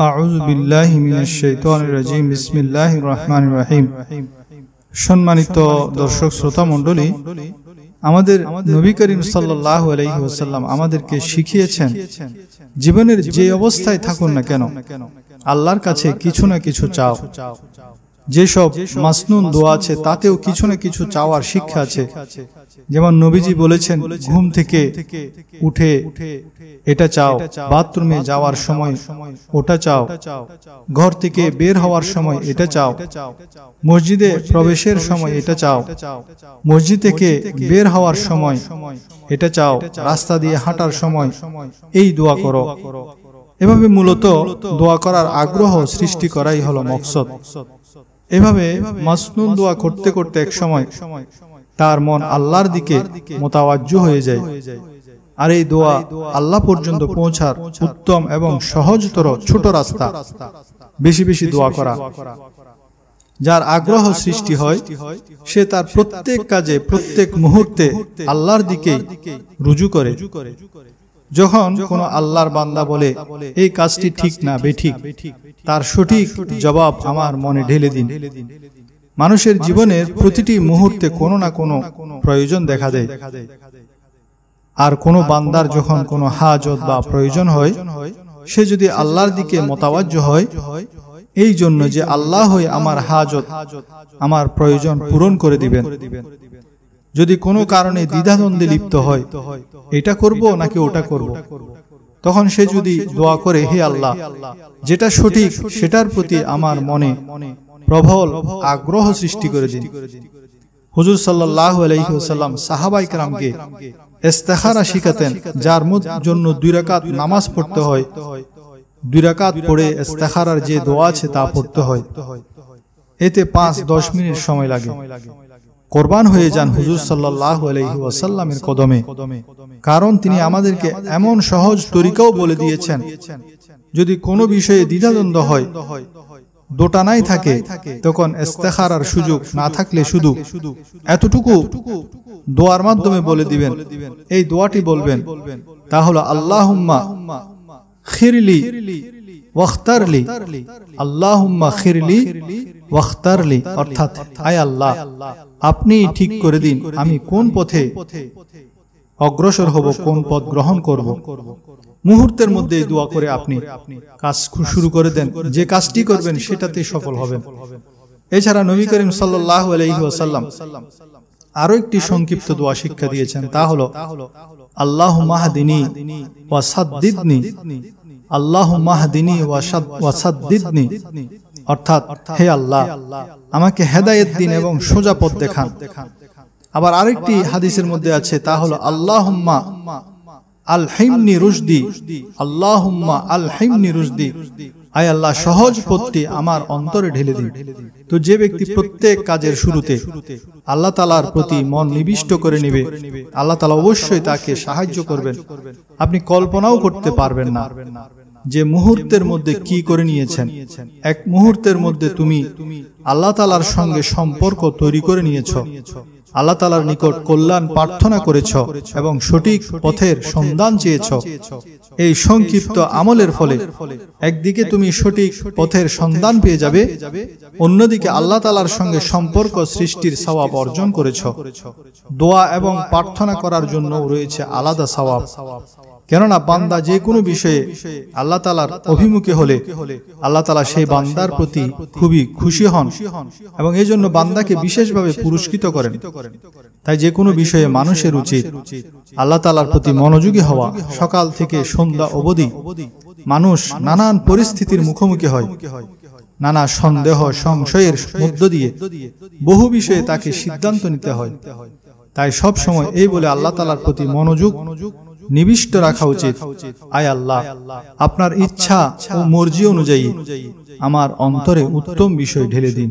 রাজিম বিসমিল্লাহ রহমান রাহিম সম্মানিত দর্শক শ্রোতা মণ্ডলী আমাদের নবী করিম সাল্লাহ আলহিহাসাল্লাম আমাদেরকে শিখিয়েছেন জীবনের যে অবস্থায় থাকুন না কেন আল্লাহর কাছে কিছু না কিছু চাও যেসব মাসনুন দোয়া আছে তাতেও কিছু না কিছু চাওয়ার শিক্ষা আছে যেমন নবীজি বলেছেন ঘুম থেকে উঠে এটা চাও বাথরুমে যাওয়ার সময় ওটা চাও ঘর থেকে বের হওয়ার সময় এটা চাও মসজিদে প্রবেশের সময় এটা চাও মসজিদ থেকে বের হওয়ার সময় এটা চাও রাস্তা দিয়ে হাঁটার সময় এই দোয়া করো এভাবে মূলত দোয়া করার আগ্রহ সৃষ্টি করাই হলো মকসদ এভাবে মাসনুন দোয়া করতে করতে এক সময় তার মন আল্লাহর দিকে মোতাবাজ্য হয়ে যায় আর এই দোয়া আল্লাহ পর্যন্ত পৌঁছার উত্তম এবং সহজতর ছোট রাস্তা বেশি বেশি দোয়া করা যার আগ্রহ সৃষ্টি হয় সে তার প্রত্যেক কাজে প্রত্যেক মুহূর্তে আল্লাহর দিকে রুজু করে যখন কোনো আল্লাহর বান্দা বলে এই কাজটি ঠিক না বেঠিক তার সঠিক জবাব আমার মনে ঢেলে দিন মানুষের জীবনের প্রতিটি মুহূর্তে কোনো না কোনো প্রয়োজন দেখা দেয় আর কোনো বান্দার যখন কোনো হাজত বা প্রয়োজন হয় সে যদি আল্লাহর দিকে মতাবাজ্য হয় এই জন্য যে আল্লাহ হয়ে আমার হাজত আমার প্রয়োজন পূরণ করে দিবেন যদি কোনো কারণে দ্বিধাদ্বন্দ্বে লিপ্ত হয় এটা করব নাকি ওটা করব তখন সে যদি দোয়া করে হে আল্লাহ যেটা সঠিক সেটার প্রতি আমার মনে প্রবল আগ্রহ সৃষ্টি করে দিন হুজুর সাল্লাহ আলহিহাল্লাম সাহাবাই কালামকে ইস্তেখারা শিখাতেন যার জন্য দুই রাকাত নামাজ পড়তে হয় দুই রাকাত পড়ে এস্তেহারার যে দোয়া আছে তা পড়তে হয় এতে পাঁচ দশ মিনিট সময় লাগে কোরবান হয়ে যান হুজুর সাল্লাহ আলহি ওয়াসাল্লামের কদমে কারণ তিনি আমাদেরকে এমন সহজ তরিকাও বলে দিয়েছেন যদি কোনো বিষয়ে দ্বিধাদ্বন্দ্ব হয় দোটানাই থাকে তখন ইস্তেখারার সুযোগ না থাকলে শুধু এতটুকু দোয়ার মাধ্যমে বলে দিবেন এই দোয়াটি বলবেন তা হলো আল্লাহুম্মা খিরলি ওয়াখতারলি আল্লাহুম্মা খিরলি ওয়াখতারলি অর্থাৎ আয় আল্লাহ আপনি ঠিক করে দিন আমি কোন পথে অগ্রসর হব কোন পথ গ্রহণ করব মুহূর্তের মধ্যে দোয়া করে আপনি কাজ শুরু করে দেন যে কাজটি করবেন সেটাতেই সফল হবেন এছাড়া নবী করিম সাল্লাহ আলহিহাসাল্লাম আরো একটি সংক্ষিপ্ত দোয়া শিক্ষা দিয়েছেন তা হলো আল্লাহ মাহদিনী ওয়া সাদ্দিদনি আল্লাহ মাহদিনী ওয়া সাদ্দিদনি অর্থাৎ হে আল্লাহ আমাকে হেদায়েত দিন এবং সোজা পথ দেখান আবার আরেকটি হাদিসের মধ্যে আছে তা হলো আল্লাহ আল রুশদি আল্লাহ আল রুশদি আয় আল্লাহ সহজ পত্তি আমার অন্তরে ঢেলে দিন তো যে ব্যক্তি প্রত্যেক কাজের শুরুতে আল্লাহ তালার প্রতি মন নিবিষ্ট করে নেবে আল্লাহ তালা অবশ্যই তাকে সাহায্য করবেন আপনি কল্পনাও করতে পারবেন না যে মুহূর্তের মধ্যে কি করে নিয়েছেন এক মুহূর্তের মধ্যে তুমি আল্লাহ তালার সঙ্গে সম্পর্ক তৈরি করে নিয়েছ আল্লাহ তালার নিকট কল্যাণ প্রার্থনা করেছ এবং সঠিক পথের সন্ধান চেয়েছ এই সংক্ষিপ্ত আমলের ফলে একদিকে তুমি সঠিক পথের সন্ধান পেয়ে যাবে অন্যদিকে আল্লাহ তালার সঙ্গে সম্পর্ক সৃষ্টির সওয়াব অর্জন করেছ দোয়া এবং প্রার্থনা করার জন্য রয়েছে আলাদা সওয়াব কেননা বান্দা যে কোনো বিষয়ে আল্লাহ তালার অভিমুখে হলে আল্লাহ তালা সেই বান্দার প্রতি খুবই খুশি হন এবং এই জন্য বান্দাকে বিশেষভাবে পুরস্কৃত করেন তাই যে কোনো বিষয়ে মানুষের উচিত আল্লাহ তালার প্রতি মনোযোগী হওয়া সকাল থেকে সন্ধ্যা অবধি মানুষ নানান পরিস্থিতির মুখোমুখি হয় নানা সন্দেহ সংশয়ের মধ্য দিয়ে বহু বিষয়ে তাকে সিদ্ধান্ত নিতে হয় তাই সব সময় এই বলে আল্লাহ তালার প্রতি মনোযোগ নিবিষ্ট রাখা উচিত আয় আল্লাহ আপনার ইচ্ছা ও মর্জি অনুযায়ী আমার অন্তরে উত্তম বিষয় ঢেলে দিন